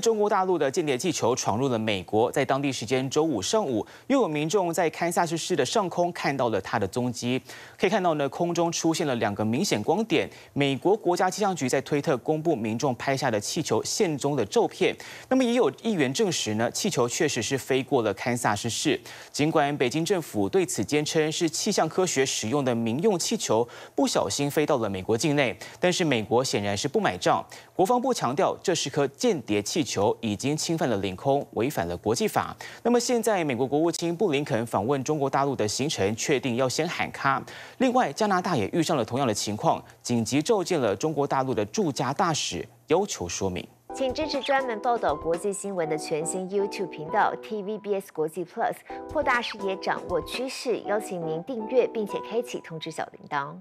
中国大陆的间谍气球闯入了美国，在当地时间周五上午，又有民众在堪萨斯市的上空看到了它的踪迹。可以看到呢，空中出现了两个明显光点。美国国家气象局在推特公布民众拍下的气球线踪的照片。那么，也有议员证实呢，气球确实是飞过了堪萨斯市。尽管北京政府对此坚称是气象科学使用的民用气球不小心飞到了美国境内，但是美国显然是不买账。国防部强调这是颗间谍气。球已经侵犯了领空，违反了国际法。那么现在，美国国务卿布林肯访问中国大陆的行程确定要先喊卡。另外，加拿大也遇上了同样的情况，紧急召见了中国大陆的驻加大使，要求说明。请支持专门报道国际新闻的全新 YouTube 频道 TVBS 国际 Plus，扩大视野，掌握趋势，邀请您订阅并且开启通知小铃铛。